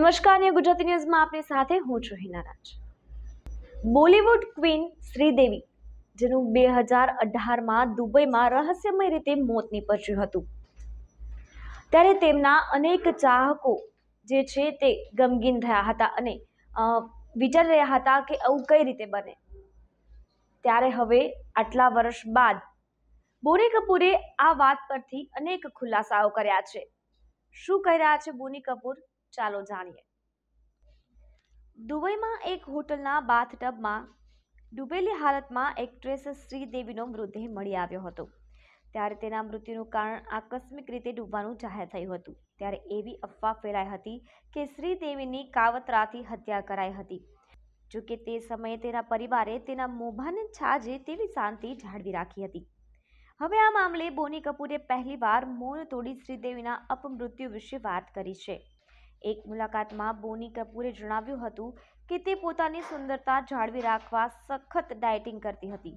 નમસ્કાર ગુજરાતી ન્યૂઝમાં આપની સાથે હું છું હિના રાજ બોલિવૂડ ક્વીન શ્રીદેવી જેનું બે હજાર અઢારમાં દુબઈમાં રહસ્યમય રીતે મોત નીપજ્યું હતું ત્યારે તેમના અનેક ચાહકો જે છે તે ગમગીન થયા હતા અને વિચારી રહ્યા હતા કે આવું કઈ રીતે બને ત્યારે હવે આટલા વર્ષ બાદ બોની કપૂરે આ વાત પરથી અનેક ખુલાસાઓ કર્યા છે શું કહી રહ્યા છે બોની કપૂર ચાલો જાણીએ દુબઈમાં એક હોટલના બાથટબમાં ડૂબેલી હાલતમાં એક્ટ્રેસ શ્રીદેવીનો મૃતદેહ મળી આવ્યો હતો ત્યારે તેના મૃત્યુનું કારણ આકસ્મિક રીતે ડૂબવાનું જાહેર થયું હતું ત્યારે એવી અફવા ફેલાઈ હતી કે શ્રીદેવીની કાવતરાથી હત્યા કરાઈ હતી જોકે તે સમયે તેના પરિવારે તેના મોભાને છાજે તેવી શાંતિ જાળવી રાખી હતી હવે આ મામલે બોની કપૂરે પહેલીવાર મૌન તોડી શ્રીદેવીના અપમૃત્યુ વિશે વાત કરી છે એક મુલાકાતમાં બોની કપૂરે જણાવ્યું હતું કે તે પોતાની સુંદરતા જાળવી રાખવા સખત ડાયટિંગ કરતી હતી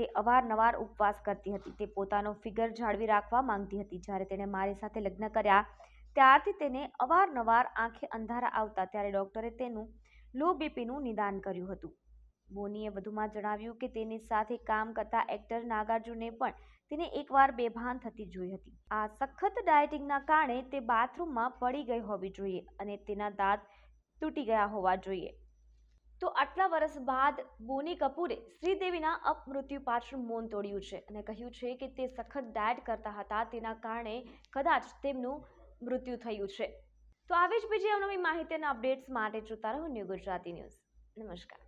તે અવારનવાર ઉપવાસ કરતી હતી તે પોતાનો ફિગર જાળવી રાખવા માંગતી હતી જ્યારે તેણે મારી સાથે લગ્ન કર્યા ત્યારથી તેને અવારનવાર આંખે અંધારા આવતા ત્યારે ડૉક્ટરે તેનું લો બીપીનું નિદાન કર્યું હતું બોનીએ વધુમાં જણાવ્યું કે તેની સાથે કામ કરતા એક્ટર નાગાર્જુને પણ તેને એકવાર બેભાન થતી જોઈ હતી આ સખત ડાયટિંગના કારણે તે બાથરૂમમાં પડી ગઈ હોવી જોઈએ અને તેના દાંત તૂટી ગયા હોવા જોઈએ તો આટલા વર્ષ બાદ બોની કપૂરે શ્રીદેવીના અપમૃત્યુ પાછળ મૌન તોડ્યું છે અને કહ્યું છે કે તે સખત ડાયટ કરતા હતા તેના કારણે કદાચ તેમનું મૃત્યુ થયું છે તો આવી જ બીજી અવનવી માહિતીના અપડેટ્સ માટે જોતા રહો ન્યૂ ગુજરાતી ન્યૂઝ નમસ્કાર